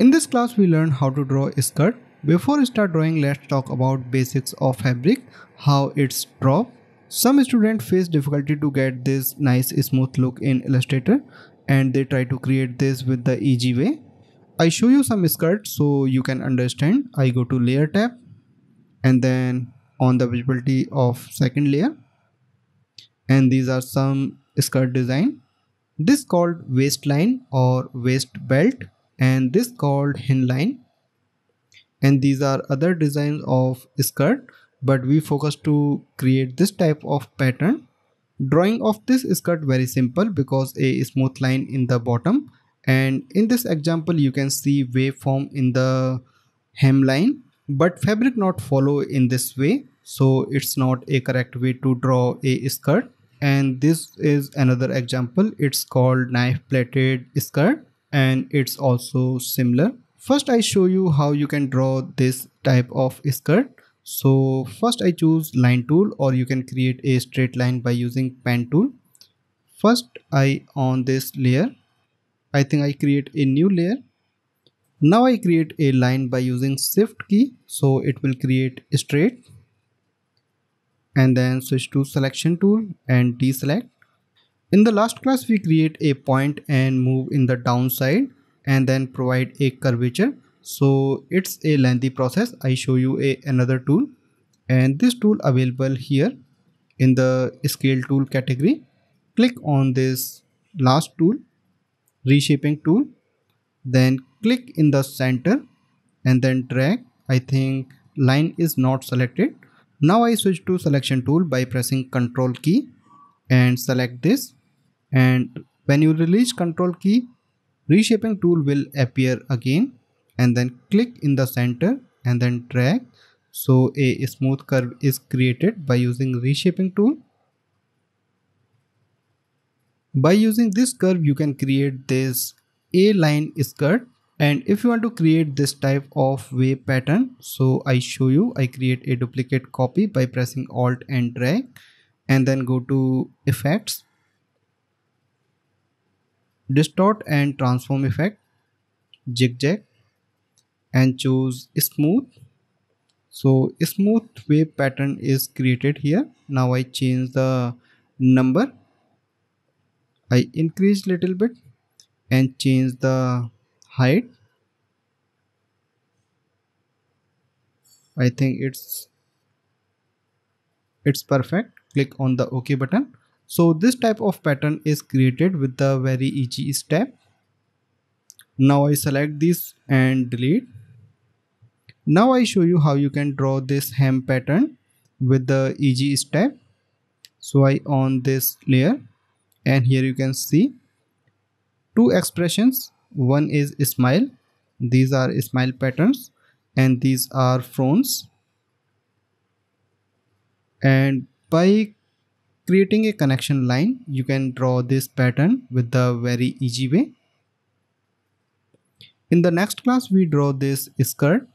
In this class we learn how to draw a skirt. Before we start drawing let's talk about basics of fabric, how it's drawn. Some students face difficulty to get this nice smooth look in Illustrator and they try to create this with the easy way. I show you some skirts so you can understand. I go to layer tab and then on the visibility of second layer and these are some skirt design. This called waistline or waist belt and this called hemline. and these are other designs of skirt but we focus to create this type of pattern drawing of this skirt very simple because a smooth line in the bottom and in this example you can see waveform in the hemline but fabric not follow in this way so it's not a correct way to draw a skirt and this is another example it's called knife plated skirt and it's also similar first i show you how you can draw this type of skirt so first i choose line tool or you can create a straight line by using pen tool first i on this layer i think i create a new layer now i create a line by using shift key so it will create straight and then switch to selection tool and deselect in the last class, we create a point and move in the downside and then provide a curvature. So it's a lengthy process. I show you a another tool and this tool available here in the scale tool category. Click on this last tool, reshaping tool, then click in the center and then drag. I think line is not selected. Now I switch to selection tool by pressing control key and select this and when you release control key reshaping tool will appear again and then click in the center and then drag so a smooth curve is created by using reshaping tool by using this curve you can create this a line skirt and if you want to create this type of wave pattern so i show you i create a duplicate copy by pressing alt and drag and then go to effects distort and transform effect zigzag and choose smooth so smooth wave pattern is created here now i change the number i increase little bit and change the height i think it's it's perfect click on the OK button. So this type of pattern is created with the very easy step. Now I select this and delete. Now I show you how you can draw this hem pattern with the easy step. So I on this layer and here you can see two expressions. One is smile. These are smile patterns and these are fronts and by creating a connection line you can draw this pattern with the very easy way in the next class we draw this skirt